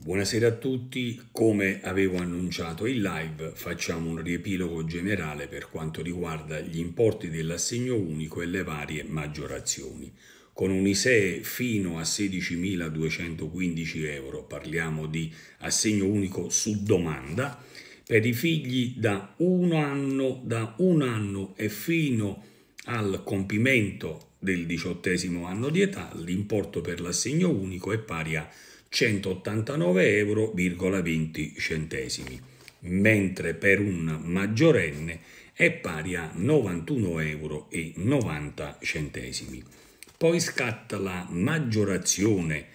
Buonasera a tutti, come avevo annunciato in live facciamo un riepilogo generale per quanto riguarda gli importi dell'assegno unico e le varie maggiorazioni. Con un ISEE fino a 16.215 euro parliamo di assegno unico su domanda per i figli da un anno, da un anno e fino al compimento del diciottesimo anno di età l'importo per l'assegno unico è pari a 189,20 euro, mentre per un maggiorenne è pari a 91,90 euro. Poi scatta la maggiorazione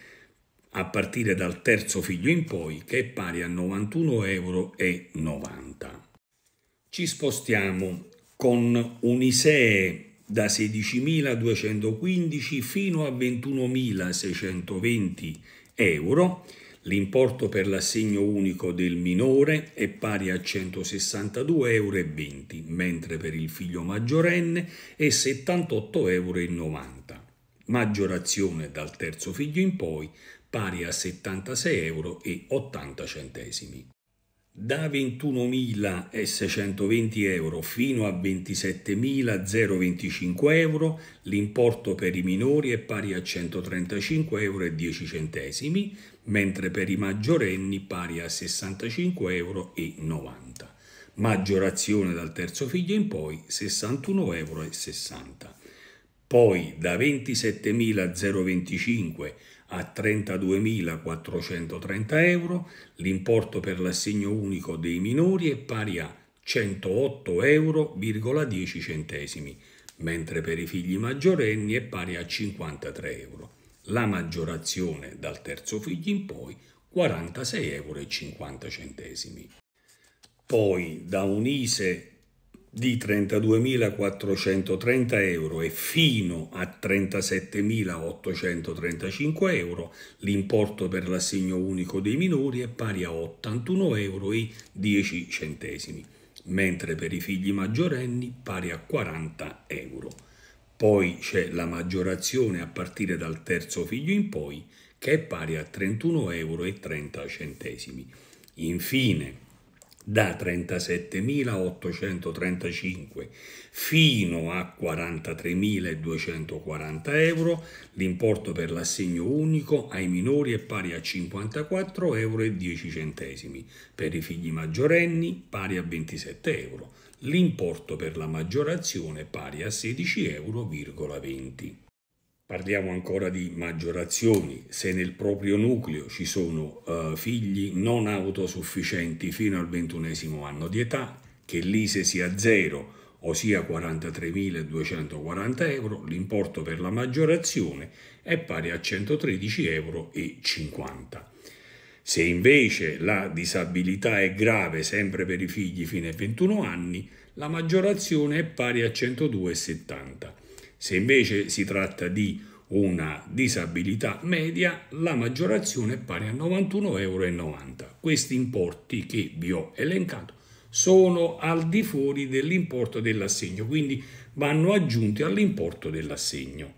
a partire dal terzo figlio in poi che è pari a 91,90 euro. Ci spostiamo con un ISEE da 16.215 fino a 21.620 euro. L'importo per l'assegno unico del minore è pari a 162,20 euro, mentre per il figlio maggiorenne è 78,90 euro. Maggiorazione dal terzo figlio in poi pari a 76,80 euro da 21.620 euro fino a 27.025 euro, l'importo per i minori è pari a 135,10 euro, mentre per i maggiorenni pari a 65,90 euro. Maggiorazione dal terzo figlio in poi 61,60 euro. Poi da 27.025 a 32.430 euro, l'importo per l'assegno unico dei minori è pari a 108,10 euro, mentre per i figli maggiorenni è pari a 53 euro. La maggiorazione dal terzo figlio in poi 46,50 euro. Poi da un'ISE di 32.430 euro e fino a 37.835 euro, l'importo per l'assegno unico dei minori è pari a 81,10 euro, mentre per i figli maggiorenni pari a 40 euro. Poi c'è la maggiorazione a partire dal terzo figlio in poi, che è pari a 31,30 euro. Infine, da 37.835 fino a 43.240 euro, l'importo per l'assegno unico ai minori è pari a 54,10 euro, per i figli maggiorenni pari a 27 euro, l'importo per la maggiorazione è pari a 16,20 euro. Parliamo ancora di maggiorazioni, se nel proprio nucleo ci sono eh, figli non autosufficienti fino al ventunesimo anno di età, che l'ISE sia zero, ossia 43.240 euro, l'importo per la maggiorazione è pari a 113,50 euro. Se invece la disabilità è grave sempre per i figli fino ai 21 anni, la maggiorazione è pari a 102,70 euro. Se invece si tratta di una disabilità media, la maggiorazione è pari a 91,90 euro. Questi importi che vi ho elencato sono al di fuori dell'importo dell'assegno, quindi vanno aggiunti all'importo dell'assegno.